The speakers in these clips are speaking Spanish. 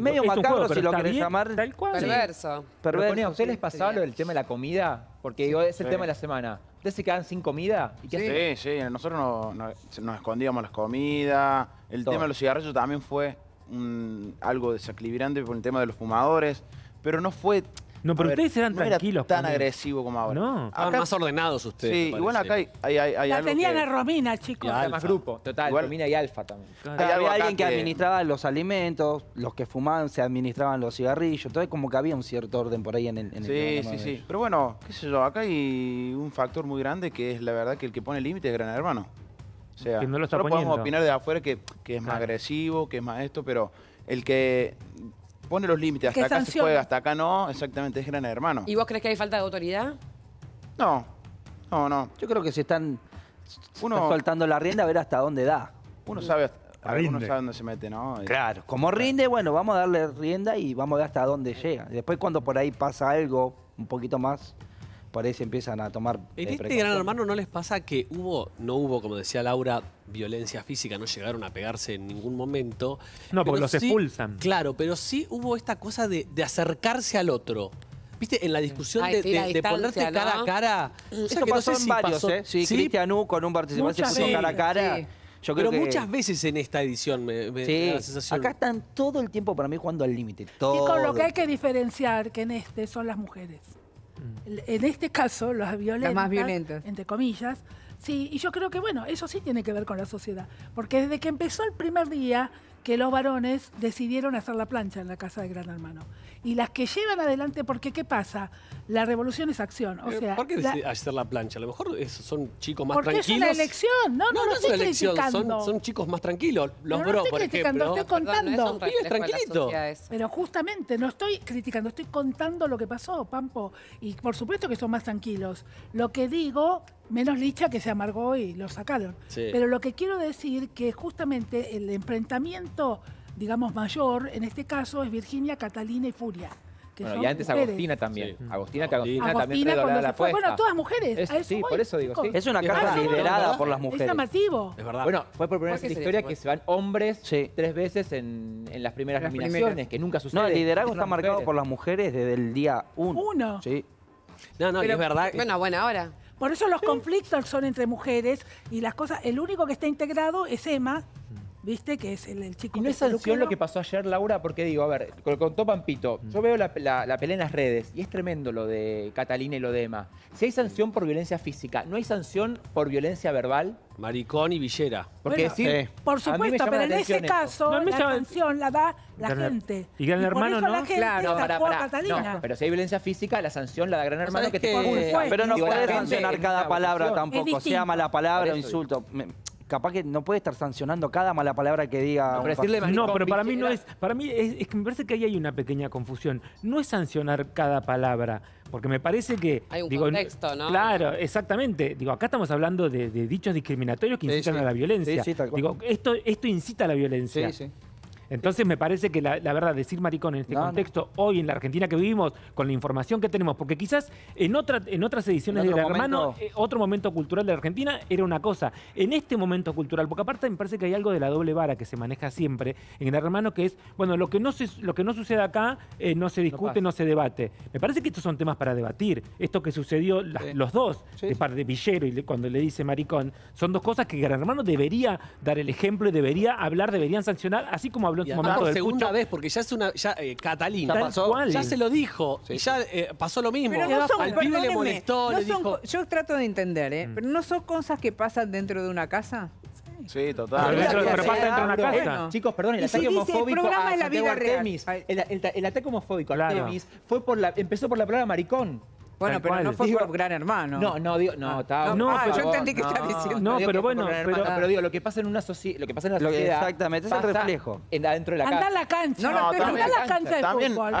medio macabro si lo querés llamar. Tal cual. Perverso. Pero, ¿A les pasaba lo del tema de la comida? Porque digo, es el tema de la semana. ¿Ustedes se quedan sin comida? sí, sí, nosotros nos escondíamos las comidas. El tema de los cigarrillos también fue algo desequilibrante por el tema de los fumadores. Pero no fue no, pero ustedes eran no tan agresivo como ahora. No. Acá... más ordenados ustedes. Sí, igual acá hay, hay, La tenían a Romina, chicos. Y más grupo. Total, Romina y Alfa también. había alguien que, administraba los alimentos, los que fumaban se administraban los cigarrillos. Entonces como que había un cierto orden por ahí en el... En sí, sí, sí. Pero bueno, qué sé yo, acá hay un factor muy grande que es la verdad que el que pone límite es Gran Hermano. O sea, no lo podemos opinar de afuera que, que es más agresivo, que es más esto, pero el que pone los límites. Hasta acá se juega, hasta acá no. Exactamente, es gran hermano. ¿Y vos crees que hay falta de autoridad? No, no, no. Yo creo que se están, uno, soltando la rienda a ver hasta dónde da. Uno sabe dónde se mete, ¿no? Claro, como rinde, bueno, vamos a darle rienda y vamos a ver hasta dónde llega. Después cuando por ahí pasa algo un poquito más por ahí se empiezan a tomar. Eh, en este Gran Hermano no les pasa que hubo, no hubo, como decía Laura, violencia física, no llegaron a pegarse en ningún momento. No, porque los expulsan. Claro, pero sí hubo esta cosa de, acercarse al otro. ¿Viste? En la discusión de, ponerte cara a cara. Eso pasó en varios, ¿eh? Sí, Cristian con un participante se puso cara a cara. Yo creo Pero muchas veces en esta edición me, da la sensación. Acá están todo el tiempo para mí jugando al límite. Todo. Y con lo que hay que diferenciar, que en este son las mujeres. Mm. En este caso, las violentas, más violentas, entre comillas, sí, y yo creo que bueno, eso sí tiene que ver con la sociedad, porque desde que empezó el primer día que los varones decidieron hacer la plancha en la casa de Gran Hermano. Y las que llevan adelante, porque ¿qué pasa? La revolución es acción. O eh, sea, ¿Por qué hacer la plancha? A lo mejor son chicos más tranquilos. Porque es una elección. No, no, no, una Son, chicos más tranquilos. Los bros, por ejemplo. No estoy contando. Pero justamente no estoy criticando, estoy contando lo que pasó, Pampo. Y por supuesto que son más tranquilos. Lo que digo menos licha que se amargó y lo sacaron. Pero lo que quiero decir que justamente el enfrentamiento digamos, mayor, en este caso es Virginia, Catalina y Furia. bueno, y antes Agostina también. Agostina, que Agostina, Agostina también la Bueno, todas mujeres. Es, eso sí, por eso digo. Es una carta liderada por las mujeres. Es llamativo. Es verdad. Bueno, fue por primera vez en la historia que se van hombres tres veces en, en las primeras nominaciones, que nunca sucede. No, el liderazgo está marcado por las mujeres desde el día uno. Uno. Sí. No, no, es verdad. Bueno, bueno, ahora. Por eso los conflictos son entre mujeres y las cosas. El único que está integrado es Emma, ¿Viste? Que es el, chico. Y no es sanción lo que pasó ayer, Laura, porque digo, a ver, contó Pampito, mm. yo veo la, la, pelea en las redes y es tremendo lo de Catalina y lo de Emma. Si hay sanción mm. por violencia física, ¿no hay sanción por violencia verbal? Maricón y Villera. Porque eh, Por supuesto, pero en ese caso la sanción la da la gente. Y Gran Hermano, ¿no? claro, para, Catalina. pero si hay violencia física, la sanción la da Gran Hermano que, te Pero no puede sancionar cada palabra tampoco, se sea la palabra o insulto capaz que no puede estar sancionando cada mala palabra que diga. No, pero, pero para mí no es. Para mí es, es, que me parece que ahí hay una pequeña confusión. No es sancionar cada palabra, porque me parece que. Hay un digo, contexto, ¿no? Claro, exactamente. Digo, acá estamos hablando de, dichos discriminatorios que incitan a la violencia. digo, esto, esto incita a la violencia. Sí, sí. Entonces me parece que la, verdad, decir maricón en este contexto, hoy en la Argentina que vivimos, con la información que tenemos, porque quizás en, otra, en otras ediciones de Gran Hermano, eh, otro momento cultural de Argentina era una cosa. En este momento cultural, porque aparte me parece que hay algo de la doble vara que se maneja siempre en Gran hermano, que es, bueno, lo que no, lo que no sucede acá eh, no se discute, no, se debate. Me parece que estos son temas para debatir. Esto que sucedió, los dos, de parte de Villero y cuando le dice maricón, son dos cosas que Gran Hermano debería dar el ejemplo y debería hablar, deberían sancionar, así como habló segunda vez, porque ya es una. Eh, Catalina. Ya se lo dijo. Y ya eh, pasó lo mismo. Pero Al pibe le molestó, yo trato de entender, ¿eh? Mm. Pero no son cosas que pasan dentro de una casa. Sí, total. Pero pasa dentro de una casa. Chicos, perdón, el ataque homofóbico programa a la vida El, ataque homofóbico a empezó por la palabra maricón. Bueno, pero no fue un por Gran Hermano. No, no, digo, no, No, ah, yo entendí que estaba diciendo. No, pero bueno, pero, digo, lo que pasa en una, lo que pasa en la sociedad. Exactamente, es el reflejo. En, adentro de la cancha. Anda en la cancha. No, no, pero también, la cancha de También fútbol.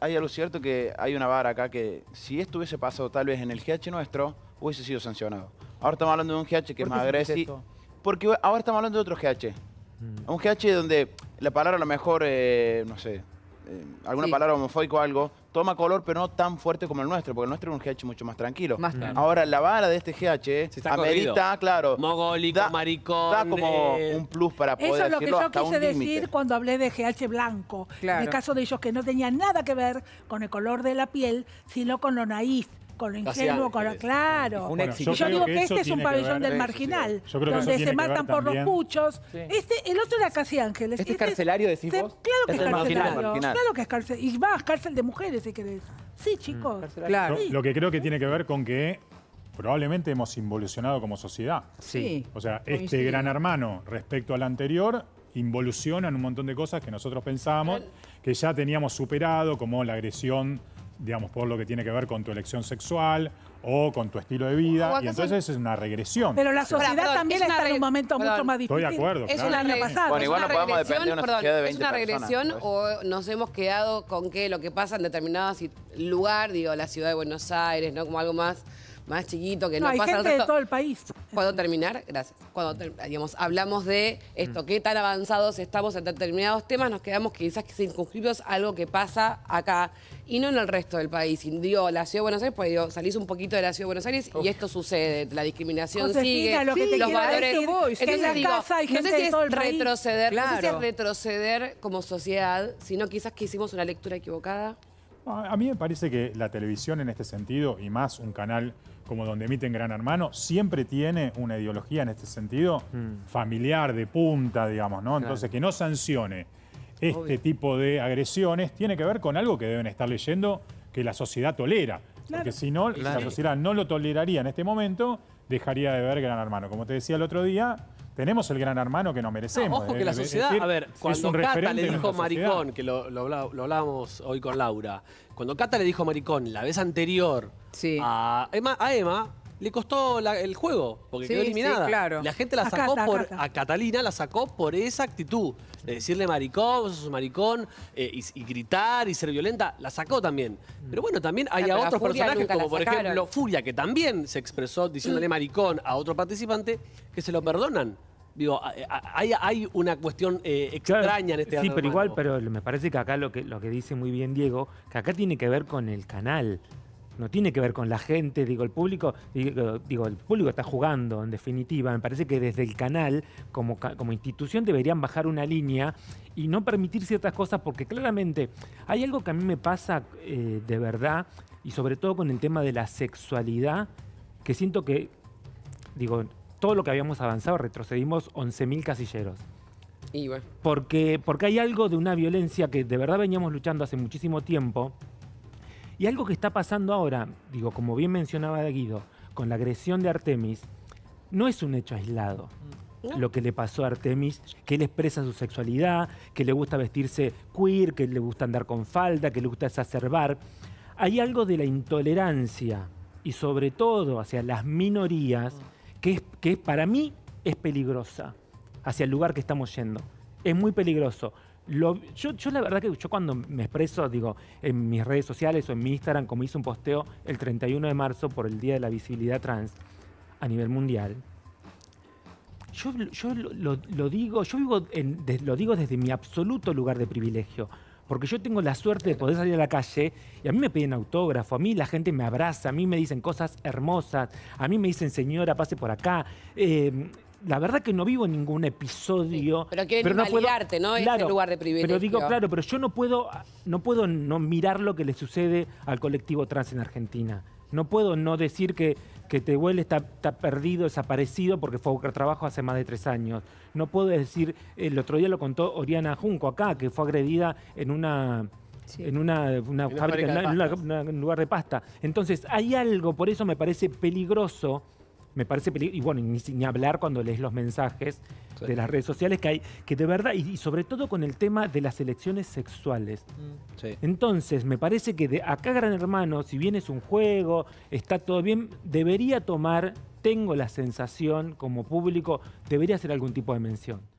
Hay, algo, cierto que hay una vara acá que si esto hubiese pasado tal vez en el GH nuestro, hubiese sido sancionado. Ahora estamos hablando de un GH que es más agresivo. Porque ahora estamos hablando de otro GH. Mm. Un GH donde la palabra a lo mejor, eh, no sé, eh, alguna palabra homofóbica o algo, toma color, pero no tan fuerte como el nuestro, porque el nuestro es un GH mucho más tranquilo. Ahora, la vara de este GH amerita, claro. Mogólico, maricón. Da como eh. un plus para poder Eso es lo que yo quise decir cuando hablé de GH blanco. En el caso de ellos, que no tenía nada que ver con el color de la piel, sino con lo naíz con lo ingenuo, con lo claro. Yo, digo que, este es un pabellón del marginal, donde se matan por los muchos Este, el otro era casi ángeles. ¿Este, es este carcelario, decís vos? Claro que es, carcelario. Claro que es carcelario. Y más, cárcel de mujeres, si querés. Sí, mm. chicos. Lo, que creo que tiene que ver con que probablemente hemos involucionado como sociedad. Sí. O sea, este gran hermano respecto al anterior involuciona en un montón de cosas que nosotros pensábamos que ya teníamos superado, como la agresión digamos, por lo que tiene que ver con tu elección sexual o con tu estilo de vida. Y entonces es una regresión. Pero la sociedad también está en un momento mucho más difícil. Estoy de acuerdo. Es una regresión. Es una regresión o nos hemos quedado con que lo que pasa en determinado lugar, digo, la ciudad de Buenos Aires, ¿no? Como algo más más chiquito, que no, no hay pasa gente de todo el país. ¿Puedo terminar, gracias. Cuando digamos, hablamos de esto, qué tan avanzados estamos en determinados temas, nos quedamos quizás circunscritos a algo que pasa acá y no en el resto del país. Y la Ciudad de Buenos Aires, pues salís un poquito de la Ciudad de Buenos Aires y esto sucede, la discriminación sigue, los valores. no retroceder, no es retroceder como sociedad, sino quizás que hicimos una lectura equivocada a mí me parece que la televisión en este sentido, y más un canal como donde emiten Gran Hermano, siempre tiene una ideología en este sentido mm. familiar, de punta, digamos, ¿no? Entonces, que no sancione este tipo de agresiones tiene que ver con algo que deben estar leyendo que la sociedad tolera. Porque si no, la sociedad no lo toleraría en este momento, dejaría de ver Gran Hermano. Como te decía el otro día, tenemos el gran hermano que nos merecemos. ojo que eh, la sociedad, a ver, cuando Cata le dijo maricón, que lo, hablábamos hoy con Laura, cuando Cata le dijo maricón la vez anterior a, Emma, le costó el juego, porque quedó eliminada. La gente la sacó por. A, Catalina la sacó por esa actitud. De decirle maricón, vos sos maricón, eh, y, gritar y ser violenta, la sacó también. Mm. Pero bueno, también hay a otros personajes, como por ejemplo Furia, que también se expresó diciéndole maricón a otro participante, que se lo perdonan. Digo, hay, una cuestión eh, extraña en este Sí, pero igual, pero me parece que acá lo que, lo que dice muy bien Diego, que acá tiene que ver con el canal. No tiene que ver con la gente, digo, el público, digo, el público está jugando, en definitiva. Me parece que desde el canal, como, como institución, deberían bajar una línea y no permitir ciertas cosas, porque claramente hay algo que a mí me pasa eh, de verdad, y sobre todo con el tema de la sexualidad, que siento que, digo, todo lo que habíamos avanzado, retrocedimos 11.000 casilleros. porque, porque hay algo de una violencia que de verdad veníamos luchando hace muchísimo tiempo. Y algo que está pasando ahora, digo, como bien mencionaba Guido, con la agresión de Artemis, no es un hecho aislado. Lo que le pasó a Artemis, que él expresa su sexualidad, que le gusta vestirse queer, que le gusta andar con falda, que le gusta exacerbar. Hay algo de la intolerancia y sobre todo hacia las minorías. Mm que, que para mí es peligrosa hacia el lugar que estamos yendo. Es muy peligroso. yo, la verdad que yo cuando me expreso, digo, en mis redes sociales o en mi Instagram, como hice un posteo el 31 de marzo por el Día de la Visibilidad Trans a nivel mundial, yo, lo, digo, yo vivo lo digo desde mi absoluto lugar de privilegio porque yo tengo la suerte de poder salir a la calle y a mí me piden autógrafo, a mí la gente me abraza, a mí me dicen cosas hermosas, a mí me dicen señora, pase por acá. Em, la verdad que no vivo ningún episodio. pero quieren pero no puedo, ¿no? lugar de privilegio. Pero digo, claro, pero yo no puedo, no puedo no mirar lo que le sucede al colectivo trans en Argentina. No puedo no decir que que Tehuel está, está, perdido, desaparecido porque fue a buscar trabajo hace más de tres años. No puedo decir, el otro día lo contó Oriana Junco acá, que fue agredida en una... En una, fábrica, en un lugar de pasta. Entonces, hay algo, por eso me parece peligroso me parece peligroso. Y bueno, ni, hablar cuando lees los mensajes de las redes sociales que hay, que de verdad, y, sobre todo con el tema de las elecciones sexuales. Mm, Entonces, me parece que de acá Gran Hermano, si bien es un juego, está todo bien, debería tomar, tengo la sensación como público, debería hacer algún tipo de mención.